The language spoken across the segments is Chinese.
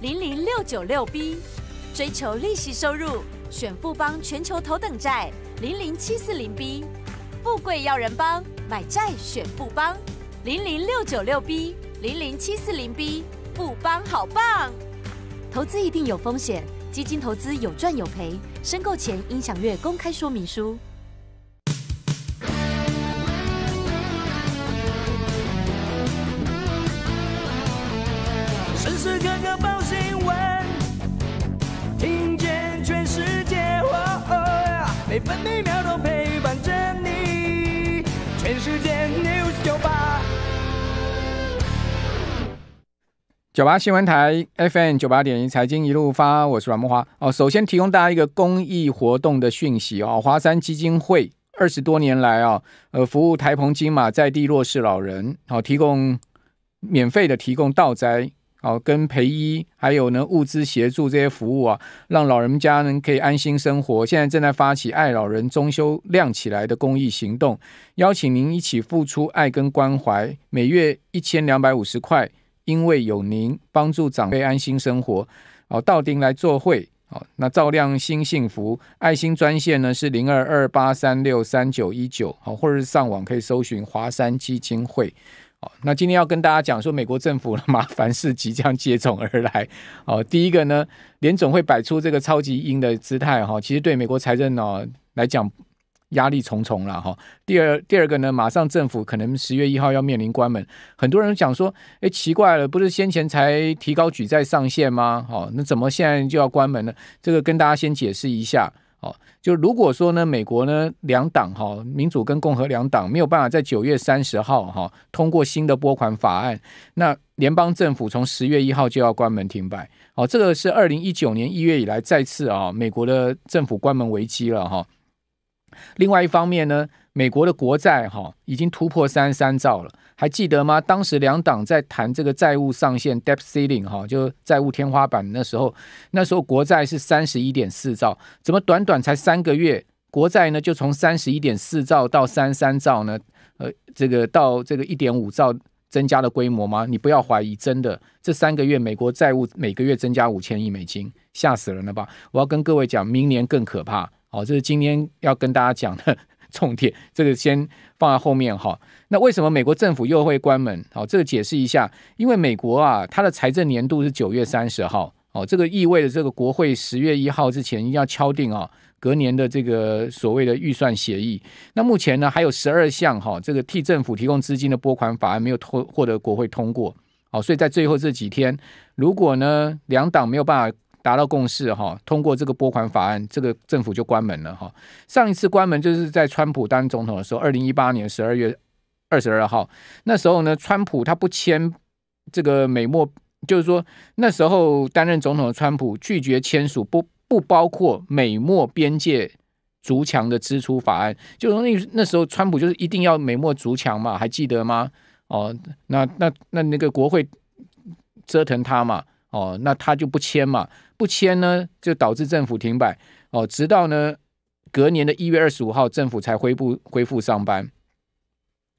零零六九六 B，追求利息收入，选富邦全球头等债。零零七四零 B，富贵要人帮，买债选富邦。零零六九六 B，零零七四零 B，富邦好棒。投资一定有风险，基金投资有赚有赔，申购前应详阅公开说明书。秒都陪伴着你。全世界 news 九八新闻台 FM 九八点一财经一路发，我是阮梦华。哦，首先提供大家一个公益活动的讯息哦。华山基金会二十多年来啊，呃，服务台澎金马在地弱势老人，好，提供免费的提供道斋。好，跟陪医，还有呢物资协助这些服务啊，让老人家呢可以安心生活。现在正在发起“爱老人中秋亮起来”的公益行动，邀请您一起付出爱跟关怀，每月一千两百五十块，因为有您帮助长辈安心生活。好，到丁来做会，好，那照亮新幸福爱心专线呢是零二二八三六三九一九，好，或者是上网可以搜寻华山基金会。好，那今天要跟大家讲说，美国政府的麻烦事即将接踵而来。哦，第一个呢，联总会摆出这个超级鹰的姿态，哈，其实对美国财政呢来讲压力重重了，哈。第二，第二个呢，马上政府可能十月一号要面临关门，很多人讲说，哎，奇怪了，不是先前才提高举债上限吗？哦，那怎么现在就要关门呢？这个跟大家先解释一下。哦，就如果说呢，美国呢两党哈，民主跟共和两党没有办法在九月三十号哈通过新的拨款法案，那联邦政府从十月一号就要关门停摆。哦，这个是二零一九年一月以来再次啊，美国的政府关门危机了哈。另外一方面呢，美国的国债哈已经突破三十三兆了。还记得吗？当时两党在谈这个债务上限 （debt ceiling） 哈，就债务天花板。那时候，那时候国债是三十一点四兆，怎么短短才三个月，国债呢就从三十一点四兆到三三兆呢？呃，这个到这个一点五兆增加的规模吗？你不要怀疑，真的，这三个月美国债务每个月增加五千亿美金，吓死人了吧！我要跟各位讲，明年更可怕。好，这是今天要跟大家讲的。重点，这个先放在后面哈。那为什么美国政府又会关门？哦，这个解释一下，因为美国啊，它的财政年度是九月三十号，哦，这个意味着这个国会十月一号之前一定要敲定啊，隔年的这个所谓的预算协议。那目前呢，还有十二项哈，这个替政府提供资金的拨款法案没有通获得国会通过，哦，所以在最后这几天，如果呢两党没有法达到共识哈，通过这个拨款法案，这个政府就关门了哈。上一次关门就是在川普当总统的时候，二零一八年十二月二十二号，那时候呢，川普他不签这个美墨，就是说那时候担任总统的川普拒绝签署不不包括美墨边界逐墙的支出法案，就是易，那那时候川普就是一定要美墨逐墙嘛，还记得吗？哦，那那那那个国会折腾他嘛，哦，那他就不签嘛。不签呢，就导致政府停摆哦，直到呢隔年的一月二十五号，政府才恢复恢复上班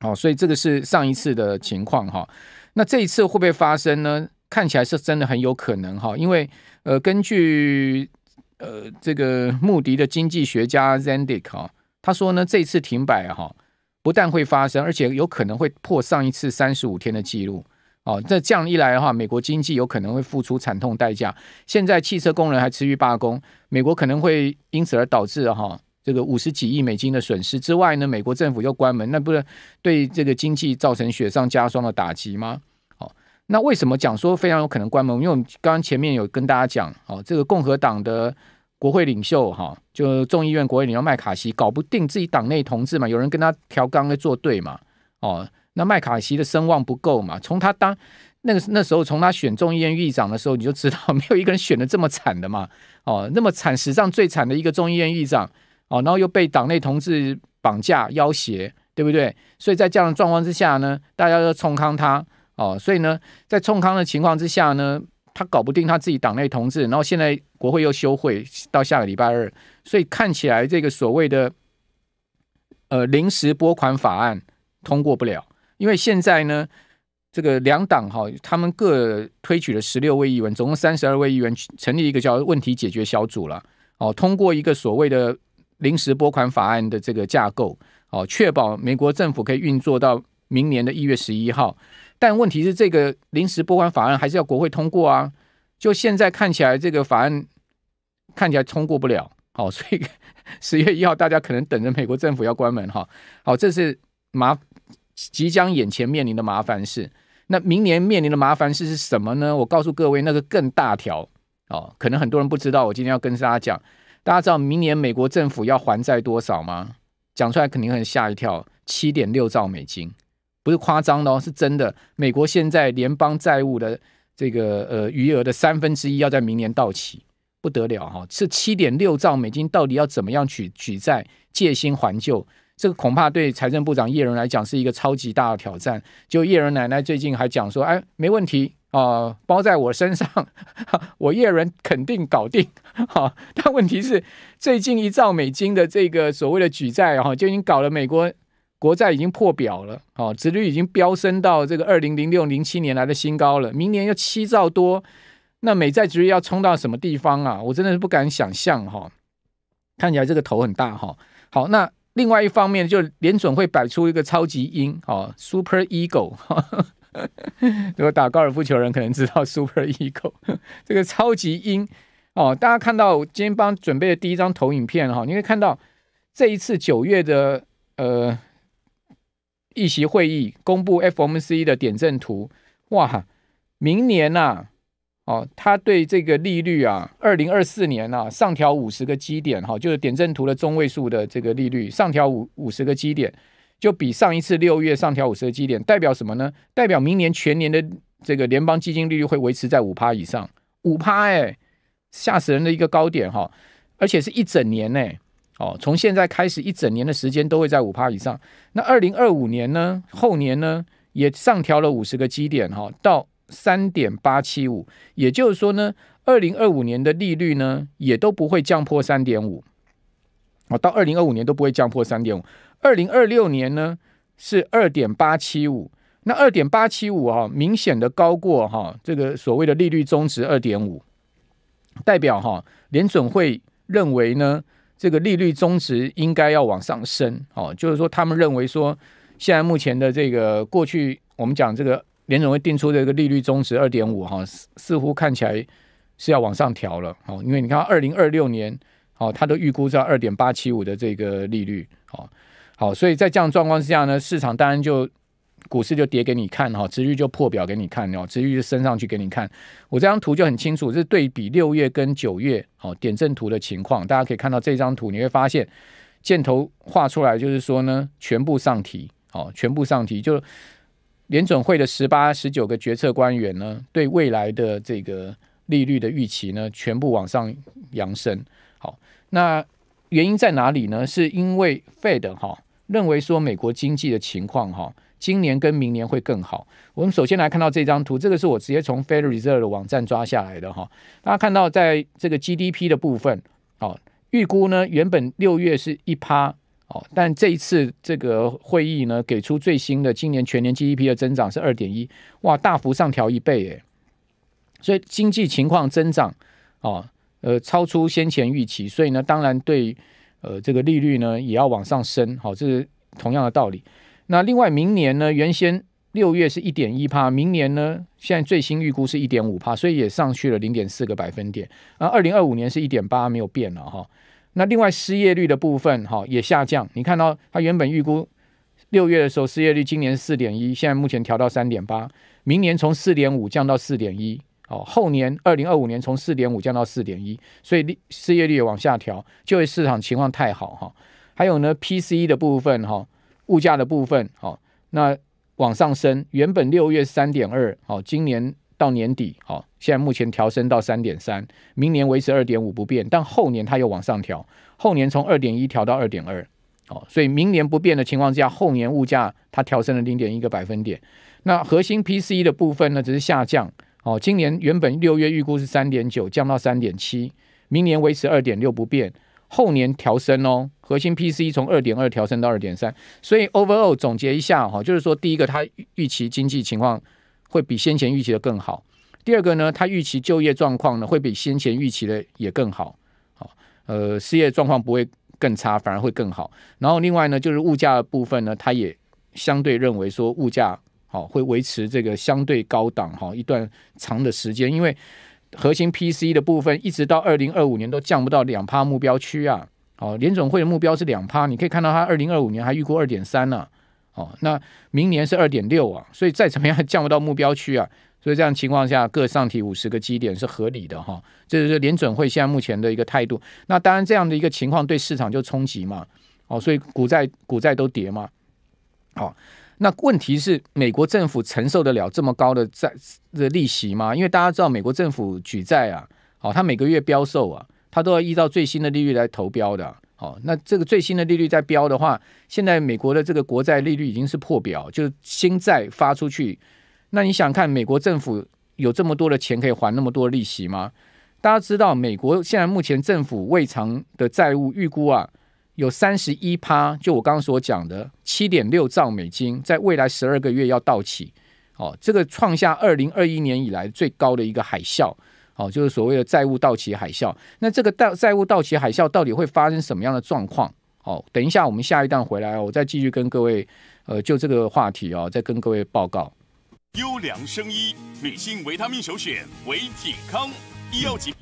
哦，所以这个是上一次的情况哈。那这一次会不会发生呢？看起来是真的很有可能哈，因为呃，根据呃这个穆迪的经济学家 z a n d i c k 哈，他说呢，这次停摆哈不但会发生，而且有可能会破上一次三十五天的记录。哦，那这样一来的话，美国经济有可能会付出惨痛代价。现在汽车工人还持续罢工，美国可能会因此而导致哈这个五十几亿美金的损失之外呢，美国政府又关门，那不是对这个经济造成雪上加霜的打击吗？哦，那为什么讲说非常有可能关门？因为我们刚刚前面有跟大家讲哦，这个共和党的国会领袖哈，就众议院国会领袖麦卡锡搞不定自己党内同志嘛，有人跟他调纲跟作对嘛，哦。那麦卡锡的声望不够嘛？从他当那个那时候，从他选众议院议长的时候，你就知道没有一个人选的这么惨的嘛。哦，那么惨，史上最惨的一个众议院议长哦，然后又被党内同志绑架要挟，对不对？所以在这样的状况之下呢，大家要冲康他哦，所以呢，在冲康的情况之下呢，他搞不定他自己党内同志，然后现在国会又休会到下个礼拜二，所以看起来这个所谓的呃临时拨款法案通过不了。因为现在呢，这个两党哈，他们各推举了十六位议员，总共三十二位议员成立一个叫问题解决小组了。哦，通过一个所谓的临时拨款法案的这个架构，哦，确保美国政府可以运作到明年的一月十一号。但问题是，这个临时拨款法案还是要国会通过啊。就现在看起来，这个法案看起来通过不了。哦，所以十月一号大家可能等着美国政府要关门哈。好，这是麻。即将眼前面临的麻烦事，那明年面临的麻烦事是什么呢？我告诉各位，那个更大条哦，可能很多人不知道。我今天要跟大家讲，大家知道明年美国政府要还债多少吗？讲出来肯定很吓一跳，七点六兆美金，不是夸张的哦，是真的。美国现在联邦债务的这个呃余额的三分之一要在明年到期，不得了哈，是七点六兆美金，到底要怎么样举举债借新还旧？这个恐怕对财政部长叶伦来讲是一个超级大的挑战。就叶伦奶奶最近还讲说：“哎，没问题啊，包在我身上，我叶伦肯定搞定。”哈，但问题是，最近一兆美金的这个所谓的举债，哈，就已经搞了美国国债已经破表了，哦，殖率已经飙升到这个二零零六零七年来的新高了。明年要七兆多，那美债值率要冲到什么地方啊？我真的是不敢想象。哈，看起来这个头很大。哈，好，那。另外一方面，就联准会摆出一个超级鹰，哦，Super Eagle，如果打高尔夫球人可能知道 Super Eagle，这个超级鹰，哦，大家看到我今天帮准备的第一张投影片，哈，你可以看到这一次九月的呃，议席会议公布 FOMC 的点阵图，哇，明年啊。哦，他对这个利率啊，二零二四年啊上调五十个基点哈，就是点阵图的中位数的这个利率上调五五十个基点，就比上一次六月上调五十个基点，代表什么呢？代表明年全年的这个联邦基金利率会维持在五趴以上，五趴哎吓死人的一个高点哈，而且是一整年呢，哦，从现在开始一整年的时间都会在五趴以上。那二零二五年呢，后年呢也上调了五十个基点哈，到。三点八七五，也就是说呢，二零二五年的利率呢，也都不会降破三点五，哦，到二零二五年都不会降破三点五。二零二六年呢是二点八七五，那二点八七五哈，明显的高过哈这个所谓的利率中值二点五，代表哈联准会认为呢，这个利率中值应该要往上升哦，就是说他们认为说，现在目前的这个过去我们讲这个。联总会定出的一个利率中值二点五哈，似乎看起来是要往上调了哦，因为你看二零二六年哦，它的预估在二点八七五的这个利率哦，好，所以在这样状况之下呢，市场当然就股市就跌给你看哈，殖玉就破表给你看哦，殖就升上去给你看。我这张图就很清楚，是对比六月跟九月哦点阵图的情况，大家可以看到这张图你会发现箭头画出来就是说呢，全部上提哦，全部上提就。联准会的十八、十九个决策官员呢，对未来的这个利率的预期呢，全部往上扬升。好，那原因在哪里呢？是因为 Fed 哈认为说美国经济的情况哈，今年跟明年会更好。我们首先来看到这张图，这个是我直接从 Federal Reserve 的网站抓下来的哈。大家看到在这个 GDP 的部分，哦，预估呢原本六月是一趴。哦，但这一次这个会议呢，给出最新的今年全年 GDP 的增长是二点一，哇，大幅上调一倍诶，所以经济情况增长，哦，呃，超出先前预期，所以呢，当然对，呃，这个利率呢也要往上升，好，这是同样的道理。那另外，明年呢，原先六月是一点一帕，明年呢，现在最新预估是一点五帕，所以也上去了零点四个百分点。那二零二五年是一点八，没有变了哈。那另外失业率的部分哈也下降，你看到它原本预估六月的时候失业率今年四点一，现在目前调到三点八，明年从四点五降到四点一，哦，后年二零二五年从四点五降到四点一，所以失业率也往下调，就业市场情况太好哈。还有呢 P C e 的部分哈，物价的部分哦，那往上升，原本六月三点二哦，今年。到年底，哦，现在目前调升到三点三，明年维持二点五不变，但后年它又往上调，后年从二点一调到二点二，哦，所以明年不变的情况之下，后年物价它调升了零点一个百分点，那核心 P C 的部分呢，只是下降，哦，今年原本六月预估是三点九，降到三点七，明年维持二点六不变，后年调升哦，核心 P C 从二点二调升到二点三，所以 Overall 总结一下哈，就是说第一个它预期经济情况。会比先前预期的更好。第二个呢，它预期就业状况呢会比先前预期的也更好。呃，失业状况不会更差，反而会更好。然后另外呢，就是物价的部分呢，它也相对认为说物价好会维持这个相对高档哈一段长的时间，因为核心 P C 的部分一直到二零二五年都降不到两趴目标区啊。哦，联总会的目标是两趴，你可以看到它二零二五年还预估二点三呢。哦，那明年是二点六啊，所以再怎么样 降不到目标区啊，所以这样情况下各上提五十个基点是合理的哈，这就是联准会现在目前的一个态度。那当然这样的一个情况对市场就冲击嘛，哦，所以股债股债都跌嘛。好，那问题是美国政府承受得了这么高的债的利息吗？因为大家知道美国政府举债啊，哦，它每个月标售啊，它都要依照最新的利率来投标的。哦，那这个最新的利率在飙的话，现在美国的这个国债利率已经是破表，就是新债发出去，那你想看美国政府有这么多的钱可以还那么多利息吗？大家知道，美国现在目前政府未偿的债务预估啊，有三十一趴，就我刚刚所讲的七点六兆美金，在未来十二个月要到期，哦，这个创下二零二一年以来最高的一个海啸。哦，就是所谓的债务到期海啸。那这个贷债务到期海啸到底会发生什么样的状况？哦，等一下我们下一档回来，我再继续跟各位，呃，就这个话题哦，再跟各位报告。优良生医女性维他命首选维体康，医药级。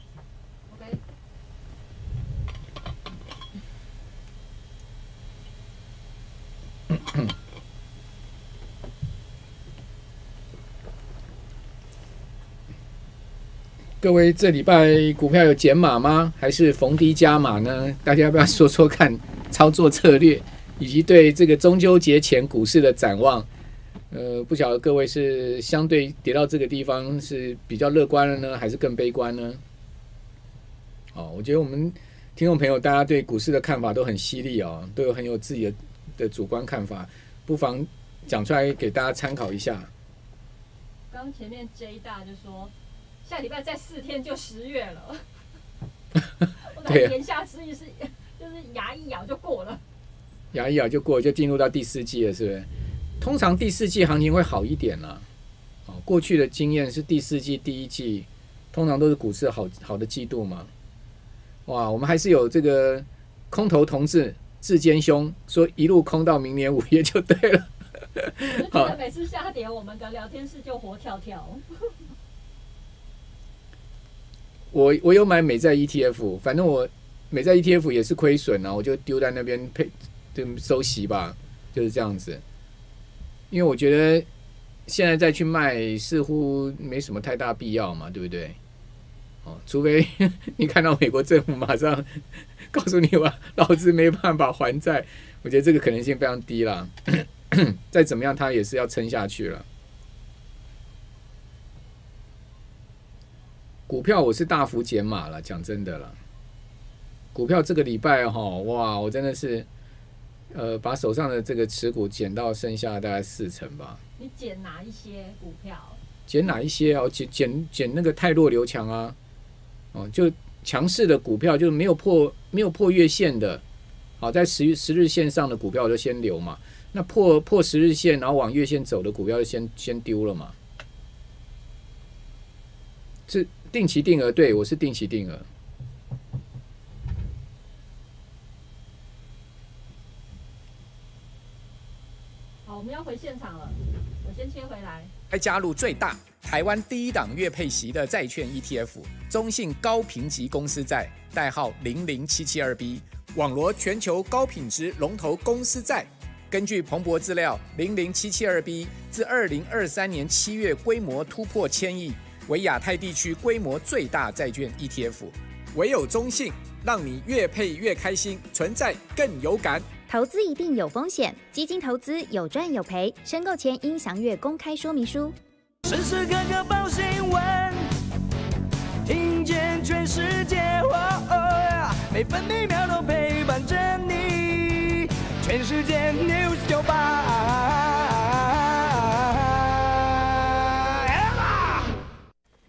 各位，这礼拜股票有减码吗？还是逢低加码呢？大家要不要说说看 操作策略，以及对这个中秋节前股市的展望？呃，不晓得各位是相对跌到这个地方是比较乐观了呢，还是更悲观呢？哦，我觉得我们听众朋友大家对股市的看法都很犀利哦，都有很有自己的的主观看法，不妨讲出来给大家参考一下。刚前面 J 大就说。下礼拜再四天就十月了，对啊，言下之意是，就是牙一咬就过了，牙一咬就过就进入到第四季了，是不是？通常第四季行情会好一点啊。哦，过去的经验是第四季、第一季通常都是股市好好的季度嘛。哇，我们还是有这个空头同志志坚兄说一路空到明年五月就对了。我得 每次下跌，我们的聊天室就活跳跳。我我有买美债 ETF，反正我美债 ETF 也是亏损啊，我就丢在那边配，就收息吧，就是这样子。因为我觉得现在再去卖似乎没什么太大必要嘛，对不对？哦，除非 你看到美国政府马上告诉你我老子没办法还债，我觉得这个可能性非常低了。再怎么样，他也是要撑下去了。股票我是大幅减码了，讲真的了。股票这个礼拜哈，哇，我真的是，呃，把手上的这个持股减到剩下大概四成吧。你减哪一些股票？减哪一些哦？减减减那个太弱刘强啊，哦，就强势的股票，就是没有破没有破月线的，好，在十十日线上的股票就先留嘛。那破破十日线，然后往月线走的股票就先先丢了嘛。这。定期定额，对我是定期定额。好，我们要回现场了，我先切回来。还加入最大台湾第一档月配息的债券 ETF，中信高评级公司债，代号零零七七二 B，网罗全球高品质龙头公司债。根据彭博资料，零零七七二 B 自二零二三年七月规模突破千亿。为亚太地区规模最大债券 ETF。唯有中信，让你越配越开心，存在更有感。投资一定有风险，基金投资有赚有赔，申购前应详阅公开说明书。时时刻刻报新闻，听见全世界，哇哦呀，每分每秒都陪伴着你。全世界 news 九八。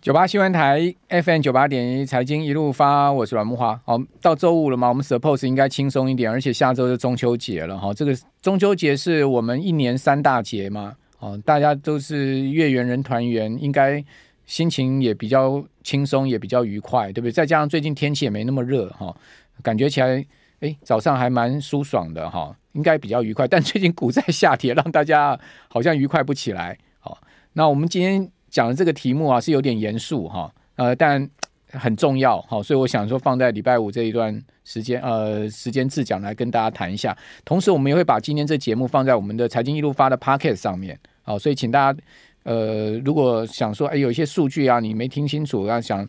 九八新闻台 FM 九八点一财经一路发，我是阮木花。好，到周五了嘛，我们 Suppose 应该轻松一点，而且下周是中秋节了哈。这个中秋节是我们一年三大节嘛，哦，大家都是月圆人团圆，应该心情也比较轻松，也比较愉快，对不对？再加上最近天气也没那么热哈，感觉起来，哎，早上还蛮舒爽的哈，应该比较愉快。但最近股在下跌，让大家好像愉快不起来。好，那我们今天。讲的这个题目啊，是有点严肃哈，呃，但很重要哈，所以我想说放在礼拜五这一段时间，呃，时间自讲来跟大家谈一下。同时，我们也会把今天这节目放在我们的财经一路发的 Pocket 上面，好，所以请大家，呃，如果想说，哎，有一些数据啊，你没听清楚，要想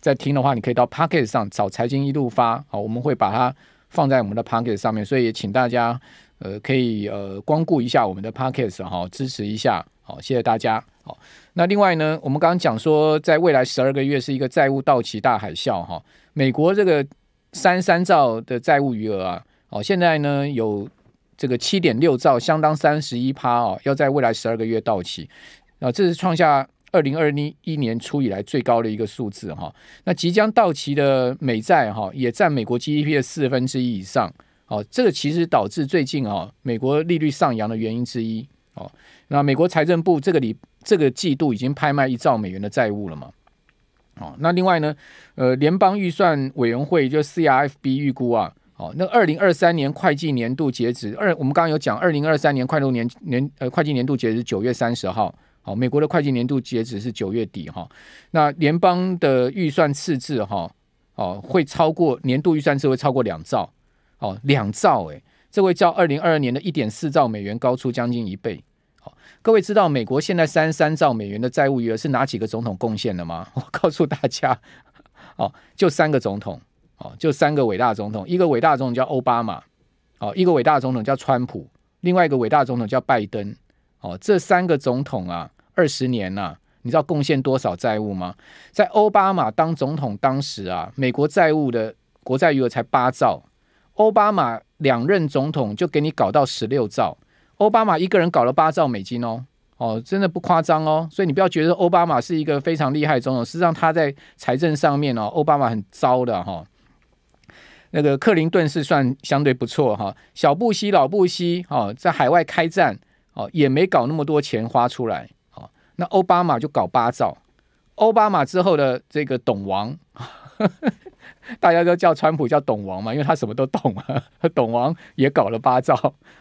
再听的话，你可以到 Pocket 上找财经一路发，好，我们会把它放在我们的 Pocket 上面，所以也请大家，呃，可以呃光顾一下我们的 Pocket 哈，支持一下，好，谢谢大家。好，那另外呢，我们刚刚讲说，在未来十二个月是一个债务到期大海啸哈。美国这个三三兆的债务余额啊，哦，现在呢有这个七点六兆，相当三十一趴哦，要在未来十二个月到期，啊，这是创下二零二零一年初以来最高的一个数字哈。那即将到期的美债哈，也占美国 GDP 的四分之一以上，哦，这个其实导致最近啊，美国利率上扬的原因之一。哦，那美国财政部这个里。这个季度已经拍卖一兆美元的债务了嘛？哦，那另外呢？呃，联邦预算委员会就 CRFB 预估啊，哦，那二零二三年会计年度截止二，我们刚刚有讲二零二三年会计年年呃会计年度截止九月三十号，好，美国的会计年度截止是九月底哈。那联邦的预算赤字哈，哦，会超过年度预算赤会超过两兆，哦，两兆哎，这会较二零二二年的一点四兆美元高出将近一倍。各位知道美国现在三十三兆美元的债务余额是哪几个总统贡献的吗？我告诉大家，哦，就三个总统，哦，就三个伟大总统，一个伟大总统叫奥巴马，哦，一个伟大总统叫川普，另外一个伟大总统叫拜登，哦，这三个总统啊，二十年呐，你知道贡献多少债务吗？在奥巴马当总统当时啊，美国债务的国债余额才八兆，奥巴马两任总统就给你搞到十六兆。奥巴马一个人搞了八兆美金哦，哦，真的不夸张哦，所以你不要觉得奥巴马是一个非常厉害总统，事际上他在财政上面哦，奥巴马很糟的哈。那个克林顿是算相对不错哈，小布希、老布希哦，在海外开战哦，也没搞那么多钱花出来，哦。那奥巴马就搞八兆，奥巴马之后的这个董王。大家都叫川普叫懂王嘛，因为他什么都懂啊。懂王也搞了八兆，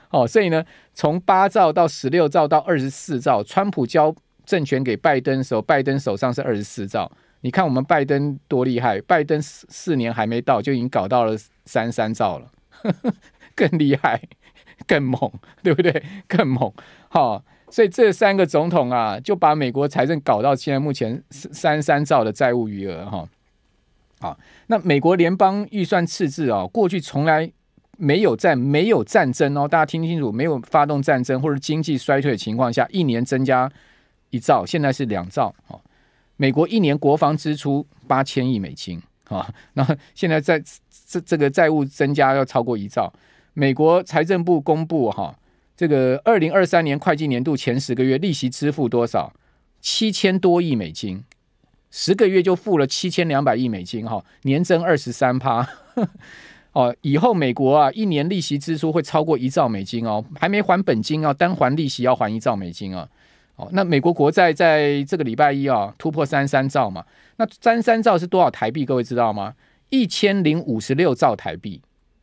哦，所以呢，从八兆到十六兆到二十四兆，川普交政权给拜登的时候，拜登手上是二十四兆。你看我们拜登多厉害，拜登四四年还没到就已经搞到了三三兆了，更厉害，更猛，对不对？更猛，好，所以这三个总统啊，就把美国财政搞到现在目前三三兆的债务余额，哈。啊，那美国联邦预算赤字啊，过去从来没有在没有战争哦，大家听清楚，没有发动战争或者经济衰退的情况下，一年增加一兆，现在是两兆。哦，美国一年国防支出八千亿美金，啊，那现在在这这个债务增加要超过一兆。美国财政部公布哈，这个二零二三年会计年度前十个月利息支付多少？七千多亿美金。十个月就付了七千两百亿美金，哈，年增二十三趴，哦，以后美国啊，一年利息支出会超过一兆美金哦，还没还本金啊，单还利息要还一兆美金啊，哦，那美国国债在这个礼拜一啊，突破三三兆嘛，那三三兆是多少台币？各位知道吗？一千零五十六兆台币，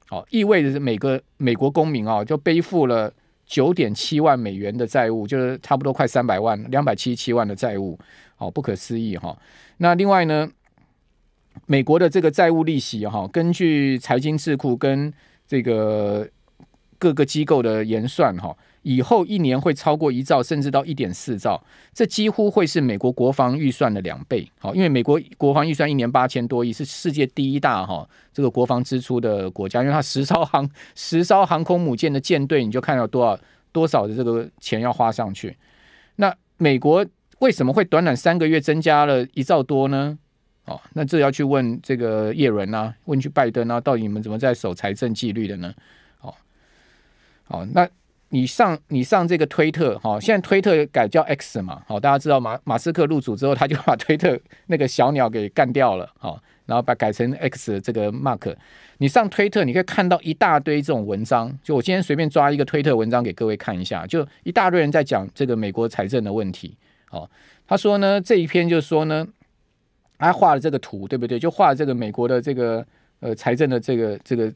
哦，意味着是每个美国公民啊，就背负了九点七万美元的债务，就是差不多快三百万，两百七十七万的债务。好，不可思议哈。那另外呢，美国的这个债务利息哈，根据财经智库跟这个各个机构的研算哈，以后一年会超过一兆，甚至到一点四兆，这几乎会是美国国防预算的两倍。好，因为美国国防预算一年八千多亿，是世界第一大哈这个国防支出的国家，因为它十艘航十艘航空母舰的舰队，你就看到多少多少的这个钱要花上去。那美国。为什么会短短三个月增加了一兆多呢？哦，那这要去问这个叶伦啊，问去拜登啊，到底你们怎么在守财政纪律的呢？哦，哦，那你上你上这个推特哈，现在推特改叫 X 嘛？好，大家知道马马斯克入主之后，他就把推特那个小鸟给干掉了，哦，然后把改成 X 这个 Mark。你上推特，你可以看到一大堆这种文章。就我今天随便抓一个推特文章给各位看一下，就一大堆人在讲这个美国财政的问题。哦，他说呢，这一篇就是说呢，他画了这个图，对不对？就画了这个美国的这个呃财政的这个这个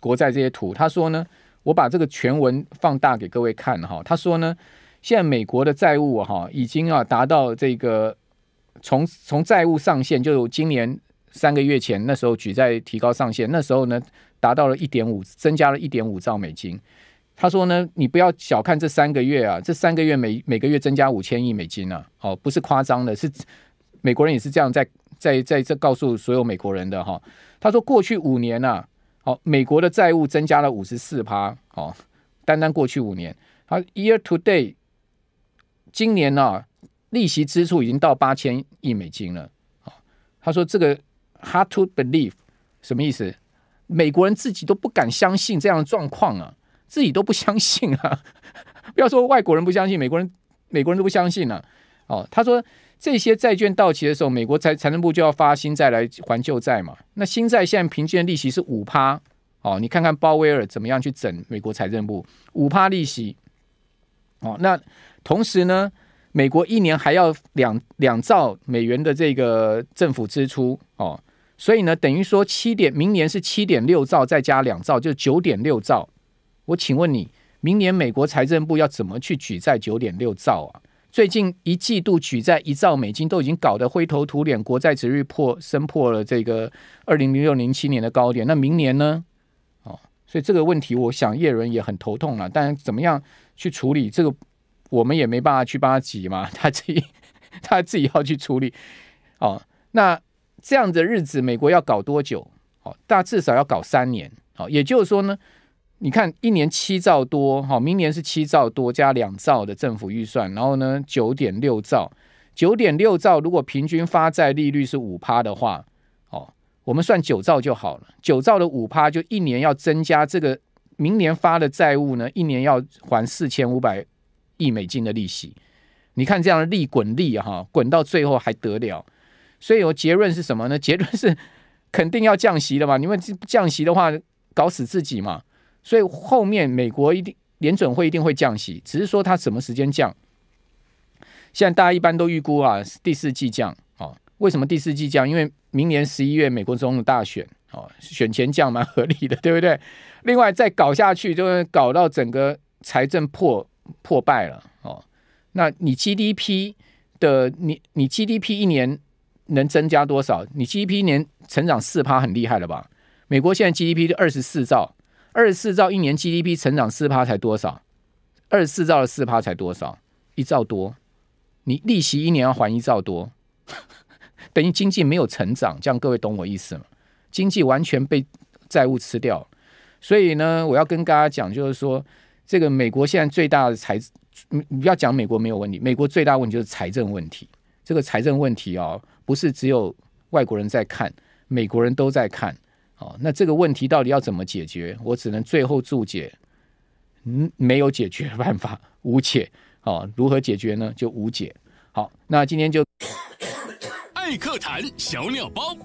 国债这些图。他说呢，我把这个全文放大给各位看哈。他说呢，现在美国的债务哈已经啊达到这个从从债务上限，就今年三个月前那时候举债提高上限，那时候呢达到了一点五，增加了一点五兆美金。他说呢，你不要小看这三个月啊，这三个月每每个月增加五千亿美金啊，哦，不是夸张的，是美国人也是这样在在在这告诉所有美国人的哈。他说过去五年呢，好，美国的债务增加了五十四趴，哦，单单过去五年，他 year to day，今年呢，利息支出已经到八千亿美金了，哦，他说这个 hard to believe，什么意思？美国人自己都不敢相信这样的状况啊。自己都不相信啊！不要说外国人不相信，美国人、美国人都不相信了。哦，他说这些债券到期的时候，美国财财政部就要发新债来还旧债嘛。那新债现在平均的利息是五趴。哦，你看看鲍威尔怎么样去整美国财政部？五趴利息。哦，那同时呢，美国一年还要两两兆美元的这个政府支出。哦，所以呢，等于说七点，明年是七点六兆，再加两兆，就九点六兆。我请问你，明年美国财政部要怎么去举债九点六兆啊？最近一季度举债一兆美金都已经搞得灰头土脸，国债值率破升破了这个二零零六零七年的高点。那明年呢？哦，所以这个问题，我想叶伦也很头痛了。但怎么样去处理这个，我们也没办法去帮他挤嘛，他自己他自己要去处理。哦，那这样的日子美国要搞多久？哦，大至少要搞三年。哦，也就是说呢？你看，一年七兆多，好，明年是七兆多加两兆的政府预算，然后呢，九点六兆，九点六兆，如果平均发债利率是五趴的话，哦，我们算九兆就好了，九兆的五趴就一年要增加这个明年发的债务呢，一年要还四千五百亿美金的利息，你看这样的利滚利哈，滚到最后还得了？所以，有结论是什么呢？结论是肯定要降息的嘛，你们降息的话，搞死自己嘛。所以后面美国一定联准会一定会降息，只是说它什么时间降？现在大家一般都预估啊，第四季降啊。为什么第四季降？因为明年十一月美国总统大选哦，选前降蛮合理的，对不对？另外再搞下去，就会搞到整个财政破破败了哦。那你 G D P 的你你 G D P 一年能增加多少？你 G D P 年成长四趴很厉害了吧？美国现在 G D P 都二十四兆。二十四兆一年 GDP 成长四趴才多少？二十四兆的四趴才多少？一兆多，你利息一年要还一兆多，等于经济没有成长，这样各位懂我意思吗？经济完全被债务吃掉，所以呢，我要跟大家讲，就是说，这个美国现在最大的财，不要讲美国没有问题，美国最大问题就是财政问题。这个财政问题哦，不是只有外国人在看，美国人都在看。哦，那这个问题到底要怎么解决？我只能最后注解，嗯，没有解决办法，无解。哦，如何解决呢？就无解。好，那今天就爱客谈小鸟包。